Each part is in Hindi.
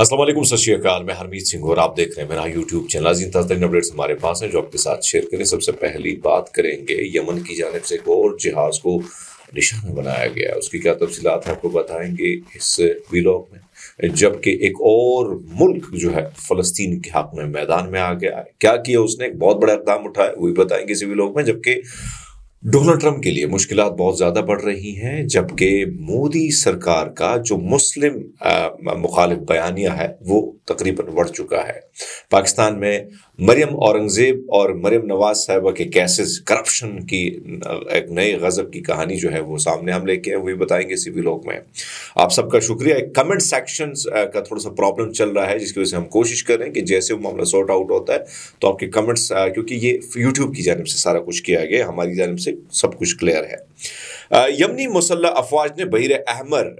असलम सत श्रीकाल मैं हरमीत सिंह और आप देख रहे हैं मेरा यूट्यूब चैनल अजीम ताजतरीन अपडेट्स हमारे पास हैं जो आपके साथ शेयर करें सबसे पहली बात करेंगे यमन की जानब से एक और जहाज को निशाना बनाया गया उसकी क्या तफसीत है आपको बताएंगे इस विलॉग में जबकि एक और मुल्क जो है फ़लस्तीन के हक में मैदान में आ गया है क्या किया उसने एक बहुत बड़ा इकदाम उठाया वो भी बताएंगे इसी विलॉग में जबकि डोनाल्ड ट्रंप के लिए मुश्किल बहुत ज़्यादा बढ़ रही हैं जबकि मोदी सरकार का जो मुस्लिम मुखालिफ बयानिया है वो तकरीबन बढ़ चुका है पाकिस्तान में मरियम औरंगज़ेब और मरियम नवाज साहबा के कैसेज करप्शन की एक नए गज़ब की कहानी जो है वो सामने हम लेके हैं वही बताएंगे इसी व्लॉग में आप सबका शुक्रिया एक कमेंट सेक्शन का थोड़ा सा प्रॉब्लम चल रहा है जिसकी वजह से हम कोशिश कर रहे हैं कि जैसे वो मामला सॉर्ट आउट होता है तो आपके कमेंट्स क्योंकि ये यूट्यूब की जानब से सारा कुछ किया गया हमारी जानब से सब कुछ क्लियर है यमनी मुसल्ला अफवाज ने बहिर अहमर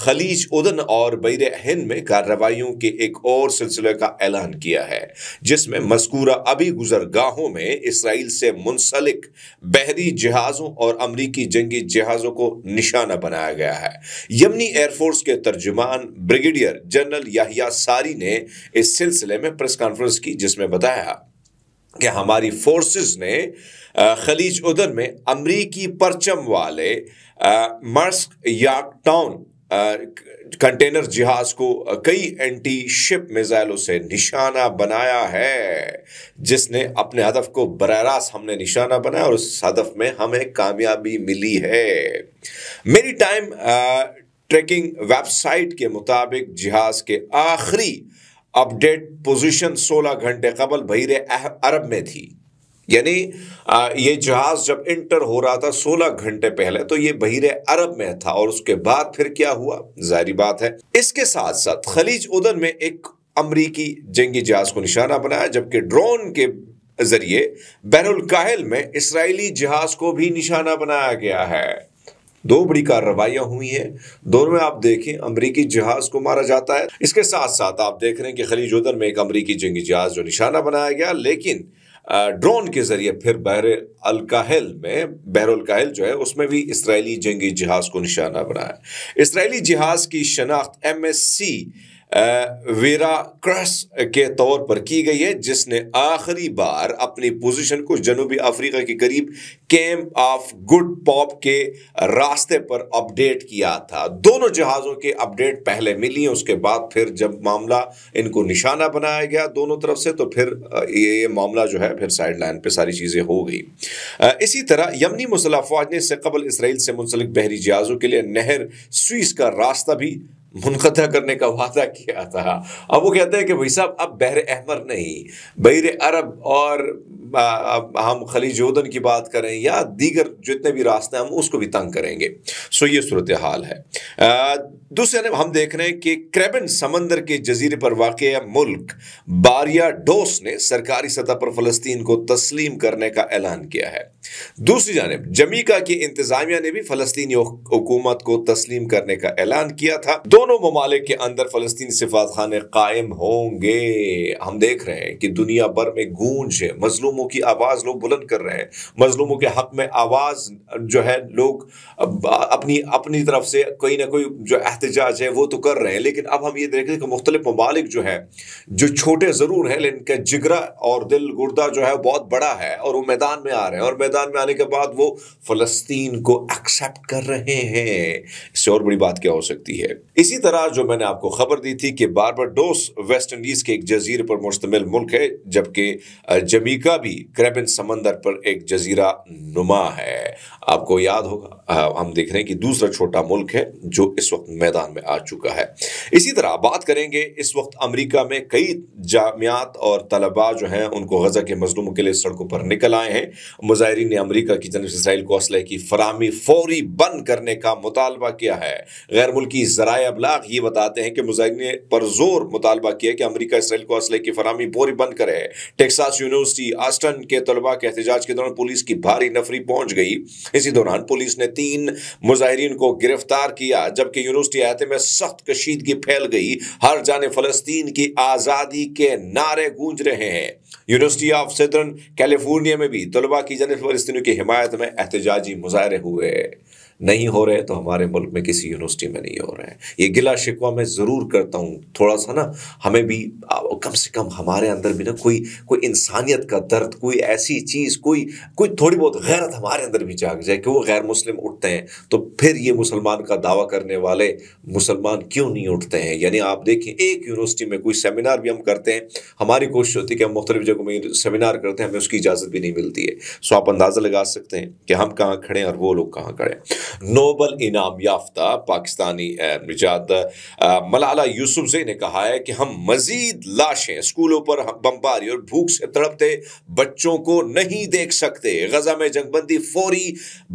खलीज उदन और बैर हिंद में कार्रवाइयों के एक और सिलसिले का ऐलान किया है जिसमें मस्कूरा अभी गुजरगाहों में इसराइल से मुंसलिक बहरी जहाज़ों और अमरीकी जंगी जहाज़ों को निशाना बनाया गया है यमनी एयरफोर्स के तर्जुमान ब्रिगेडियर जनरल याहिया सारी ने इस सिलसिले में प्रेस कॉन्फ्रेंस की जिसमें बताया कि हमारी फोर्सेस ने खलीज उदन में अमरीकी परचम वाले मर्स्क याक टाउन कंटेनर जहाज को कई एंटी शिप मिसाइलों से निशाना बनाया है जिसने अपने हदफ को बर हमने निशाना बनाया और उस हदफ में हमें कामयाबी मिली है मेरी टाइम ट्रैकिंग वेबसाइट के मुताबिक जहाज के आखिरी अपडेट पोजीशन 16 घंटे कबल बहर अरब में थी यानी ये जहाज जब इंटर हो रहा था 16 घंटे पहले तो ये बहिर अरब में था और उसके बाद फिर क्या हुआ जाहिर बात है इसके साथ साथ खलीज उदन में एक अमरीकी जंगी जहाज को निशाना बनाया जबकि ड्रोन के जरिए बैरुल काहल में इसराइली जहाज को भी निशाना बनाया गया है दो बड़ी कार्रवाइयां हुई हैं दोनों में आप देखें अमरीकी जहाज को मारा जाता है इसके साथ साथ आप देख रहे हैं कि खलीज उदन में एक अमरीकी जंगी जहाज जो निशाना बनाया गया लेकिन ड्रोन के जरिए फिर बहर अलकाहल में बहर अलकाहल जो है उसमें भी इसराइली जंगी जहाज़ को निशाना बनाया इसराइली जहाज़ की शनाख्त M S C Vera Cruz के तौर पर की गई है जिसने आखिरी बार अपनी पोजीशन को जनूबी अफ्रीका के करीब कैंप ऑफ गुड पॉप के रास्ते पर अपडेट किया था दोनों जहाज़ों के अपडेट पहले मिली उसके बाद फिर जब मामला इनको निशाना बनाया गया दोनों तरफ से तो फिर ये मामला जो है फिर साइड लाइन पर सारी चीज़ें हो गई इसी तरह यमनी मुसलह फौज ने इससे कबल इसराइल से मुंसलिक बहरी जहाज़ों के लिए नहर स्वीस का रास्ता भी मुनक़ करने का वादा किया था अब वो कहते हैं कि भाई साहब अब बहर अहमर नहीं बहर अरब और हम खलीज योदन की बात करें या दीगर जितने भी रास्ते हम उसको भी तंग करेंगे सो ये सूरत हाल है दूसरे हम देख रहे हैं कि क्रेबन समंदर के जजीरे पर वाक़ मुल्क बारिया डोस ने सरकारी सतह पर फलस्तीन को तस्लीम करने का ऐलान किया है दूसरी जानब जमीका की इंतजामिया ने भी फलस्तनी हुकूमत को तस्लीम करने का ऐलान किया था दोनों ममालिक के अंदर फलस्तीन सिफात खाने कायम होंगे हम देख रहे हैं कि दुनिया भर में गूंज है मजलूम मजलूमों की आवाज़ लोग बुलंद कर रहे हैं मजलूमों के हक में आवाज़ जो है लोग अपनी अपनी तरफ से कोई ना कोई जो एहतजाज है वो तो कर रहे हैं लेकिन अब हम ये देख रहे हैं कि मुख्तलिफ ममालिक जो है जो छोटे ज़रूर हैं लेकिन इनका जिगरा और दिल गुर्दा जो है बहुत बड़ा है और वो मैदान में आ रहे हैं और मैदान में आने के बाद वो फ़लस्तीन को एक्सेप्ट कर रहे हैं इससे और बड़ी बात क्या हो सकती है इसी तरह जो मैंने आपको खबर दी थी कि डोस वेस्ट इंडीज़ के एक जजीर पर मुश्तमिल मुल्क है जबकि जमीका भी ग्रेबन समंदर पर एक जजीरा नुमा है आपको याद होगा हम देख रहे हैं कि दूसरा छोटा मुल्क है जो इस वक्त मैदान में आ चुका है इसी तरह बात करेंगे इस वक्त अमेरिका में कई जामियात और तलबा जो हैं उनको गजा के मजलूमों के लिए सड़कों पर निकल आए हैं मुजाहरीन ने अमरीका की जनब इसराइल को असलह की फरहमी फौरी बंद करने का मुतालबा किया है गैर मुल्की जराए अबलाग ये बताते हैं कि मुजाहरीन पर जोर मुतालबा किया कि अमरीका इसराइल को असलह की फरहमी फौरी बंद करे टेक्सास यूनिवर्सिटी बॉस्टन के तलबा के एहतजाज के दौरान पुलिस की भारी नफरी पहुंच गई इसी दौरान पुलिस ने तीन मुजाहरीन को गिरफ्तार किया जबकि यूनिवर्सिटी आते में सख्त कशीदगी फैल गई हर जाने फलस्तीन की आज़ादी के नारे गूंज रहे हैं यूनिवर्सिटी ऑफ सदर्न कैलिफोर्निया में भी तलबा की जाने फलस्तियों की हिमात में एहतजाजी मुजाहरे हुए नहीं हो रहे तो हमारे मुल्क में किसी यूनिवर्सिटी में नहीं हो रहे हैं ये गिला शिकवा मैं ज़रूर करता हूँ थोड़ा सा ना हमें भी और कम से कम हमारे अंदर भी ना कोई कोई इंसानियत का दर्द कोई ऐसी चीज़ कोई कोई थोड़ी बहुत गैरत हमारे अंदर भी जाग जाए कि वो गैर मुस्लिम उठते हैं तो फिर ये मुसलमान का दावा करने वाले मुसलमान क्यों नहीं उठते हैं यानी आप देखें एक यूनिवर्सिटी में कोई सेमिनार भी हम करते हैं हमारी कोशिश होती है कि हम मुख्तलिफ जगहों में सेमिनार करते हैं हमें उसकी इजाज़त भी नहीं मिलती है सो आप अंदाज़ा लगा सकते हैं कि हम कहाँ खड़े हैं और वो लोग कहाँ खड़े हैं नोबल इनाम याफ्ता पाकिस्तानी निजात मलाला यूसुफ से ने कहा है कि हम मजीद लाशें स्कूलों पर बमबारी और भूख से तड़पते बच्चों को नहीं देख सकते गजा में जंगबंदी फौरी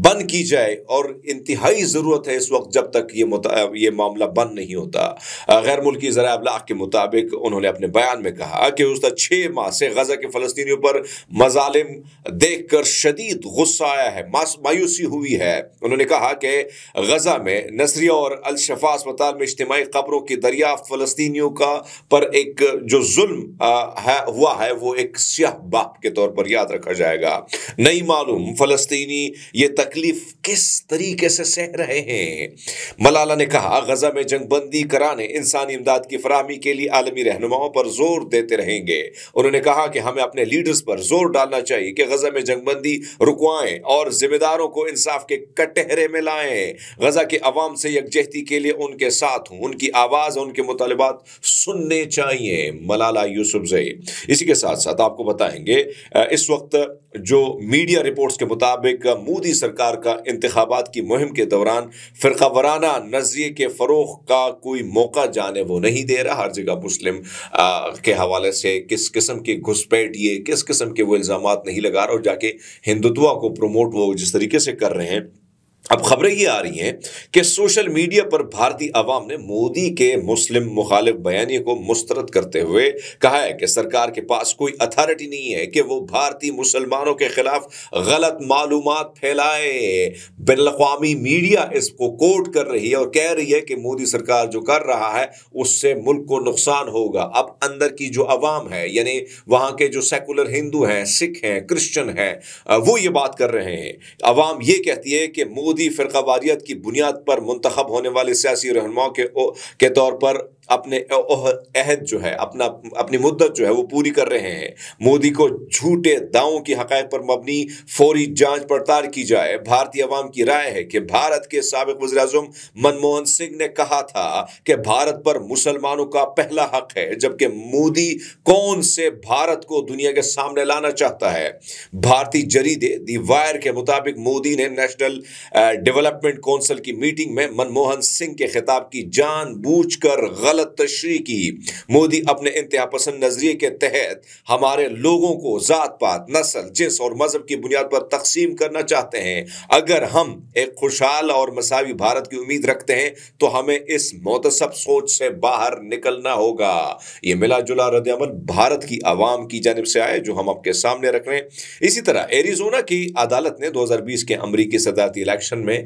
बंद की जाए और इंतहाई ज़रूरत है इस वक्त जब तक ये ये मामला बंद नहीं होता गैर मुल्की ज़रा अबलाक के मुताबिक उन्होंने अपने बयान में कहा कि उस छः माह से गजा के फ़लस्तियों पर मजालिम देख कर शदीद गुस्सा आया है मायूसी हुई है उन्होंने कहा कि गजा में नसरिया और अलशफा अस्पताल में इज्तमी खबरों की दरिया फ़लस्तियों का पर एक जो जो जुल्म है हुआ है वो एक स्याह बाप के तौर पर याद रखा जाएगा नहीं मालूम फलस्तीनी ये तकलीफ किस तरीके से सह रहे हैं मलाला ने कहा गजा में जंगबंदी कराने इंसानी इमदाद की फरहमी के लिए आलमी रहनुमाओं पर जोर देते रहेंगे उन्होंने कहा कि हमें अपने लीडर्स पर जोर डालना चाहिए कि गजा में जंगबंदी रुकवाएं और जिम्मेदारों को इंसाफ के कटहरे में लाएं गजा के अवाम से यकजहती के लिए उनके साथ हूं उनकी आवाज़ उनके मुतालबात सुनने चाहिए मलाला यूसुफ जई इसी के साथ साथ आपको बताएंगे इस वक्त जो मीडिया रिपोर्ट्स के मुताबिक मोदी सरकार का इंतबात की मुहिम के दौरान फ़िरका वराना नज़रिए के फरोख का कोई मौका जाने वो नहीं दे रहा हर जगह मुस्लिम के हवाले से किस किस्म के घुसपैठ ये किस किस्म के वो इल्ज़ाम नहीं लगा रहा और जाके हिंदुत्वा को प्रमोट वो जिस तरीके से कर रहे हैं अब खबरें ये आ रही हैं कि सोशल मीडिया पर भारतीय अवाम ने मोदी के मुस्लिम मुखालिफ बयानी को मुस्तरद करते हुए कहा है कि सरकार के पास कोई अथॉरिटी नहीं है कि वो भारतीय मुसलमानों के खिलाफ गलत मालूम फैलाए बिन अवी मीडिया इसको कोट कर रही है और कह रही है कि मोदी सरकार जो कर रहा है उससे मुल्क को नुकसान होगा अब अंदर की जो अवाम है यानी वहाँ के जो सेकुलर हिंदू हैं सिख हैं क्रिश्चन हैं वो ये बात कर रहे हैं अवाम ये कहती है कि मोदी यहूदी फ़िरकावारियत की बुनियाद पर मंतखब होने वाले सियासी रहनुमाओं के तौर पर अपने अहद जो है अपना अपनी मुद्दत जो है वो पूरी कर रहे हैं मोदी को झूठे दावों की हक पर मबनी फौरी जांच पड़ताल की जाए भारतीय अवाम की राय है कि भारत के सबक वजर अजम मनमोहन सिंह ने कहा था कि भारत पर मुसलमानों का पहला हक है जबकि मोदी कौन से भारत को दुनिया के सामने लाना चाहता है भारतीय जरीदे दी वायर के मुताबिक मोदी ने नेशनल डेवलपमेंट काउंसिल की मीटिंग में मनमोहन सिंह के खिताब की कर गलत हालत तशरी की मोदी अपने इंतहा पसंद नजरिए के तहत हमारे लोगों को ज़ात पात नस्ल जिस और मजहब की बुनियाद पर तकसीम करना चाहते हैं अगर हम एक खुशहाल और मसावी भारत की उम्मीद रखते हैं तो हमें इस मोतसब सोच से बाहर निकलना होगा ये मिला जुला रद्दमल भारत की आवाम की जानब से आए जो हम आपके सामने रख रहे हैं इसी तरह एरिजोना की अदालत ने 2020 के अमरीकी सदारती इलेक्शन में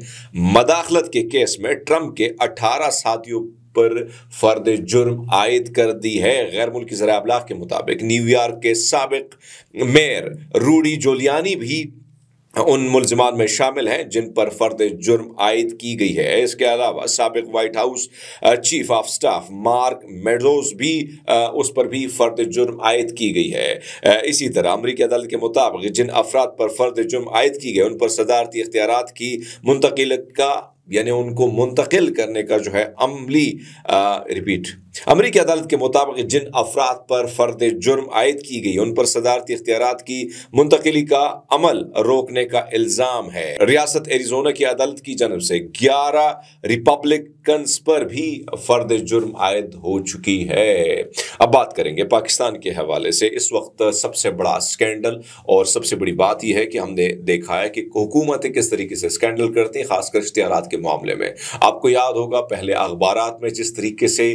मदाखलत के केस में ट्रंप के 18 साथियों पर फर्द जुर्म आयद कर दी है गैर मुल्की जरा अबलाग के मुताबिक न्यूयॉर्क के सबक मेयर रूडी जोलियानी भी उन मुलजमान में शामिल हैं जिन पर फर्द जुर्म आयद की गई है इसके अलावा सबक White House chief of staff Mark Meadows भी उस पर भी फर्द जुर्म आयद की गई है इसी तरह अमरीकी अदालत के मुताबिक जिन अफराद पर फर्द जुर्म आयद की गई उन पर सदारती इख्तियार की मुंतकिल का यानी उनको मुंतकिल करने का जो है अमली रिपीट अमरीकी अदालत के मुताबिक जिन अफराद पर फर्द जुर्म आयद की गई उन पर सदारती इख्तियार की मुंतकली का अमल रोकने का इल्ज़ाम है रियासत एरिजोना की अदालत की जनब से ग्यारह रिपब्लिकन्स पर भी फर्द जुर्म आयद हो चुकी है अब बात करेंगे पाकिस्तान के हवाले से इस वक्त सबसे बड़ा स्कैंडल और सबसे बड़ी बात यह है कि हमने देखा है कि हुकूमतें किस तरीके से स्कैंडल करती हैं खासकर इश्तार के मामले में आपको याद होगा पहले अखबार में जिस तरीके से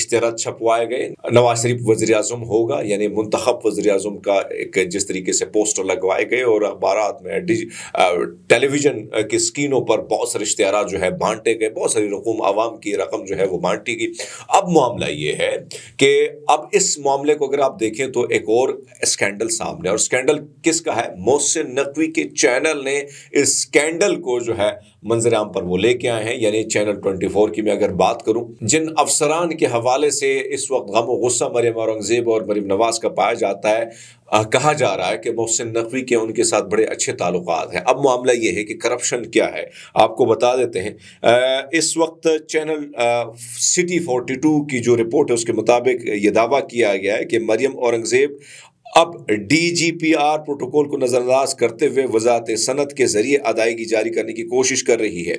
इश्तरा छपवाए गए नवाज शरीफ वजी अजम होगा यानी मुंतब वजी अजम का एक जिस तरीके से पोस्टर लगवाए गए और अखबार में टेलीविजन की स्क्रीनों पर बहुत सारे इश्तहारा जो है बांटे गए बहुत सारी रकूम आवाम की रकम जो है वो बांटी गई अब मामला ये है कि अब इस मामले को अगर आप देखें तो एक और स्कैंडल सामने और स्कैंडल किसका है मोहसिन नकवी के चैनल ने इस स्कैंडल को जो है मंजर आम पर वो लेके आए हैं यानी चैनल 24 की मैं अगर बात करूं जिन अफसरान के हवाले से इस वक्त गम गुस्सा मरियम औरंगजेब और मरीम नवाज का पाया जाता है आ, कहा जा रहा है कि मोहसिन नकवी के उनके साथ बड़े अच्छे ताल्लुक हैं अब मामला ये है कि करप्शन क्या है आपको बता देते हैं आ, इस वक्त चैनल आ, सिटी 42 की जो रिपोर्ट है उसके मुताबिक ये दावा किया गया है कि मरियम औरंगजेब अब डीजीपीआर प्रोटोकॉल को नज़रअंदाज करते हुए वजात सनत के जरिए अदायगी जारी करने की कोशिश कर रही है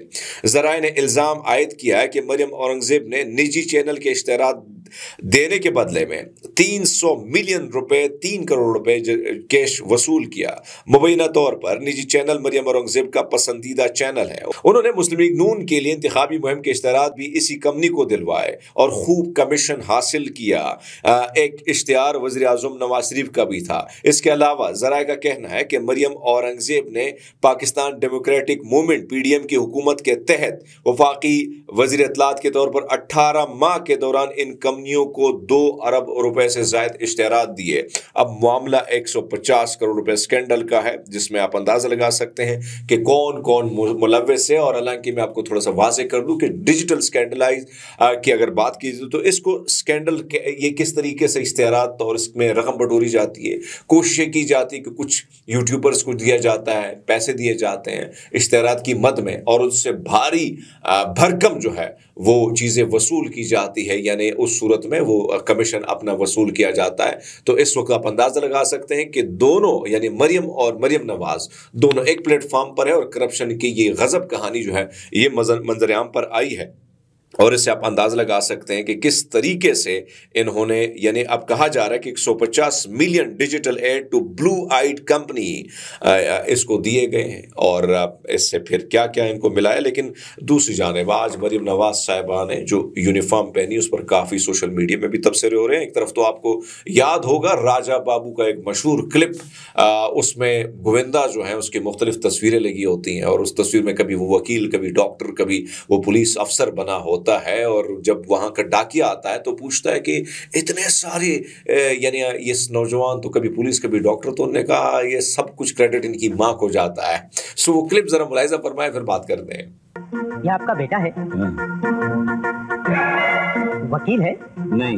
जराए ने इल्ज़ाम आयद किया है कि मरियम औरंगजेब ने निजी चैनल के इश्तरा देने के बदले में 300 मिलियन रुपए तीन करोड़ रुपए कैश वसूल किया मुबैना तौर पर निजी चैनल मरियम औरंगजेब का पसंदीदा चैनल है उन्होंने मुस्लिम लीग नून के लिए इंतबी मुहिम के इश्तरा भी इसी कंपनी को दिलवाए और खूब कमीशन हासिल किया एक इश्तहार वजी अजम नवाज शरीफ का भी था इसके अलावा जराए का कहना है कि मरियम औरंगजेब ने Pakistan Democratic Movement P D M की हुकूमत के तहत वफाकी वजी अतलात के तौर पर अट्ठारह माह के दौरान इन कम कंपनियों को दो अरब रुपए से ज्यादा इश्तेहार दिए अब मामला 150 करोड़ रुपए स्कैंडल का है जिसमें आप अंदाजा लगा सकते हैं कि कौन कौन मुलविस है और हालांकि मैं आपको थोड़ा सा वाजे कर दूं कि डिजिटल स्कैंडलाइज की अगर बात की जाए तो इसको स्कैंडल ये किस तरीके से इश्तेहार और इसमें रकम बटोरी जाती है कोशिशें की जाती है कि कुछ यूट्यूबर्स को दिया जाता है पैसे दिए जाते हैं इश्तेहार की मद में और उससे भारी भरकम जो है वो चीज़ें वसूल की जाती है यानी उस सूरत में वो कमीशन अपना वसूल किया जाता है तो इस वक्त आप अंदाज़ा लगा सकते हैं कि दोनों यानी मरियम और मरियम नवाज दोनों एक प्लेटफॉर्म पर है और करप्शन की ये गज़ब कहानी जो है ये मंजर आम पर आई है और इससे आप अंदाज लगा सकते हैं कि किस तरीके से इन्होंने यानी अब कहा जा रहा है कि 150 million digital aid to blue eyed company इसको दिए गए हैं और इससे फिर क्या क्या इनको मिला है लेकिन दूसरी जानब आज मरीम नवाज साहिबा ने जो यूनिफॉर्म पहनी उस पर काफ़ी सोशल मीडिया में भी तबसरे हो रहे हैं एक तरफ तो आपको याद होगा राजा बाबू का एक मशहूर क्लिप उसमें गोविंदा जो है उसकी मुख्तलिफ तस्वीरें लगी होती हैं और उस तस्वीर में कभी वो वकील कभी डॉक्टर कभी वो पुलिस अफसर बना होता होता है और जब वहाँ का डाकिया आता है तो पूछता है कि इतने सारे यानी ये नौजवान तो कभी पुलिस कभी डॉक्टर तो उन्होंने कहा ये सब कुछ क्रेडिट इनकी माँ को जाता है सो वो क्लिप जरा मुलायजा फरमाए फिर बात करते हैं ये आपका बेटा है हाँ। वकील है नहीं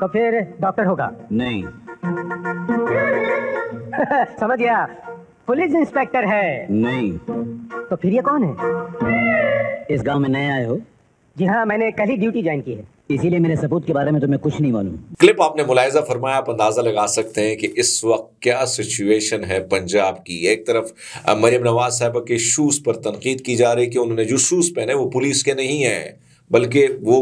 तो फिर डॉक्टर होगा नहीं समझ गया पुलिस इंस्पेक्टर है नहीं तो फिर ये कौन है इस गांव में नए आए हो जी हाँ मैंने कल ही ड्यूटी ज्वाइन की है इसीलिए मेरे सबूत के बारे में तुम्हें कुछ नहीं मालूम क्लिप आपने मुलायजा फरमाया आप अंदाजा लगा सकते हैं कि इस वक्त क्या सिचुएशन है पंजाब की एक तरफ मरियम नवाज साहब के शूज पर तनकीद की जा रही कि उन्होंने जो शूज पहने वो पुलिस के नहीं है बल्कि वो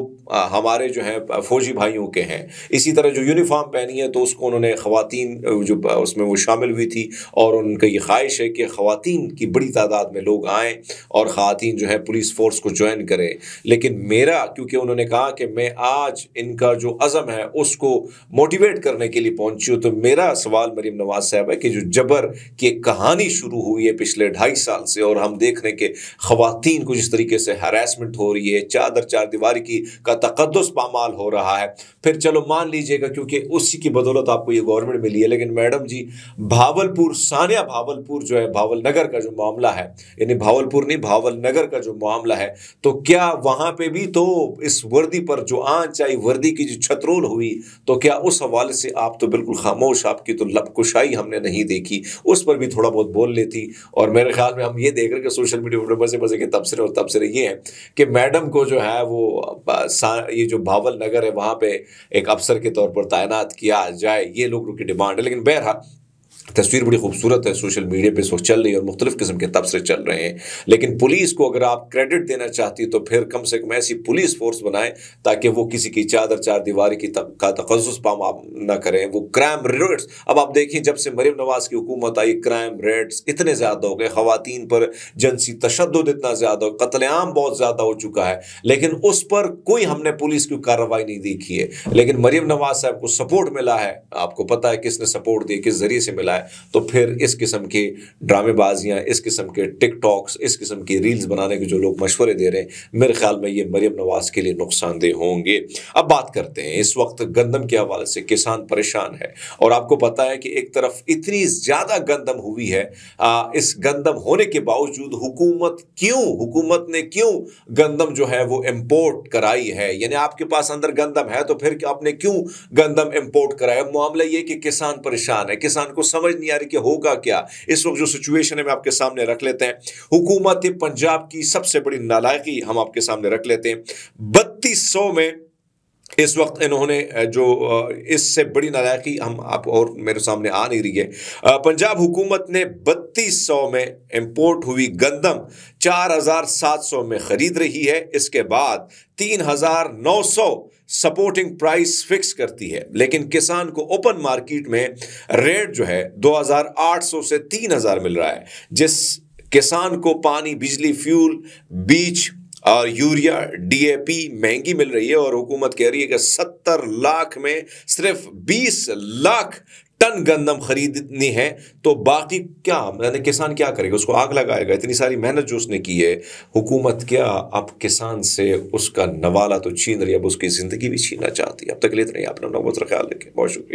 हमारे जो हैं फौजी भाइयों के हैं इसी तरह जो यूनिफाम पहनी है तो उसको उन्होंने खातन जो उसमें वो शामिल हुई थी और उनका ये ख्वाहिश है कि खातन की बड़ी तादाद में लोग आएँ और ख़वान जो है पुलिस फोर्स को ज्वाइन करें लेकिन मेरा क्योंकि उन्होंने कहा कि मैं आज इनका जो अज़म है उसको मोटिवेट करने के लिए पहुँची हूँ तो मेरा सवाल मरीम नवाज साहब है कि जो जबर की एक कहानी शुरू हुई है पिछले ढाई साल से और हम देख रहे हैं कि ख़वातीन को जिस तरीके से हरासमेंट हो रही है चादर चार दीवार की का तकदस पामाल हो रहा है फिर चलो मान लीजिएगा क्योंकि उसी की बदौलत आपको ये गवर्नमेंट मिली है लेकिन मैडम जी भावलपुर सानिया भावलपुर जो है भावल नगर का जो मामला है यानी भावलपुर नहीं भावल नगर का जो मामला है तो क्या वहां पे भी तो इस वर्दी पर जो आँच आई वर्दी की जो छतरोल हुई तो क्या उस हवाले से आप तो बिल्कुल खामोश आपकी तो लपकुशाई हमने नहीं देखी उस पर भी थोड़ा बहुत बोल लेती और मेरे ख्याल में हम ये देख रहे हैं कि सोशल मीडिया पर मजे मजे के तबसरे और तबसरे ये हैं कि मैडम को जो है वो ये जो भावल नगर है वहाँ पे एक अफसर के तौर पर तैनात किया जाए ये लोगों की डिमांड है लेकिन बहरहाल तस्वीर बड़ी खूबसूरत है सोशल मीडिया पे इस वक्त चल रही है और मुख्तलिफ किस्म के तबसरे चल रहे हैं लेकिन पुलिस को अगर आप क्रेडिट देना चाहती है तो फिर कम से कम ऐसी पुलिस फोर्स बनाएं ताकि वो किसी की चादर चार दीवार की तक, का पाम आप ना करें वो क्राइम रेट्स अब आप देखें जब से मरीम नवाज की हुकूमत आई क्राइम रेट्स इतने ज़्यादा हो गए ख़वान पर जनसी तशद इतना ज़्यादा हो कतलेआम बहुत ज़्यादा हो चुका है लेकिन उस पर कोई हमने पुलिस की कार्रवाई नहीं देखी है लेकिन मरीम नवाज साहब को सपोर्ट मिला है आपको पता है किसने सपोर्ट दिया किस जरिए से मिला मिला है तो फिर इस किस्म की ड्रामेबाजियाँ इस किस्म के टिकटॉक्स इस किस्म की रील्स बनाने के जो लोग मशवरे दे रहे हैं मेरे ख्याल में ये मरियम नवाज के लिए नुकसानदेह होंगे अब बात करते हैं इस वक्त गंदम के हवाले से किसान परेशान है और आपको पता है कि एक तरफ इतनी ज़्यादा गंदम हुई है आ, इस गंदम होने के बावजूद हुकूमत क्यों हुकूमत ने क्यों गंदम जो है वो इम्पोर्ट कराई है यानी आपके पास अंदर गंदम है तो फिर आपने क्यों गंदम इम्पोर्ट कराया मामला ये कि किसान परेशान है किसान को समझ नहीं आ रही कि होगा क्या इस वक्त जो सिचुएशन है मैं आपके सामने रख लेते हैं हुकूमत पंजाब की सबसे बड़ी नालायकी हम आपके सामने रख लेते हैं बत्तीस में इस वक्त इन्होंने जो इससे बड़ी नालायकी हम आप और मेरे सामने आ नहीं रही है पंजाब हुकूमत ने बत्तीस सौ में इम्पोर्ट हुई गंदम चार हज़ार सात सौ में ख़रीद रही है इसके बाद तीन हज़ार नौ सौ सपोर्टिंग प्राइस फिक्स करती है लेकिन किसान को ओपन मार्केट में रेट जो है दो हज़ार आठ सौ से तीन हज़ार मिल रहा है जिस किसान को पानी बिजली फ्यूल बीज और यूरिया डीएपी महंगी मिल रही है और हुकूमत कह रही है कि सत्तर लाख में सिर्फ बीस लाख टन गंदम खरीदनी है तो बाकी क्या यानी किसान क्या करेगा उसको आग लगाएगा इतनी सारी मेहनत जो उसने की है हुकूमत क्या अब किसान से उसका नवाला तो छीन रही है अब उसकी ज़िंदगी भी छीनना चाहती है अब तक लेते नहीं आपने अपना बहुत ख्याल रखें बहुत शुक्रिया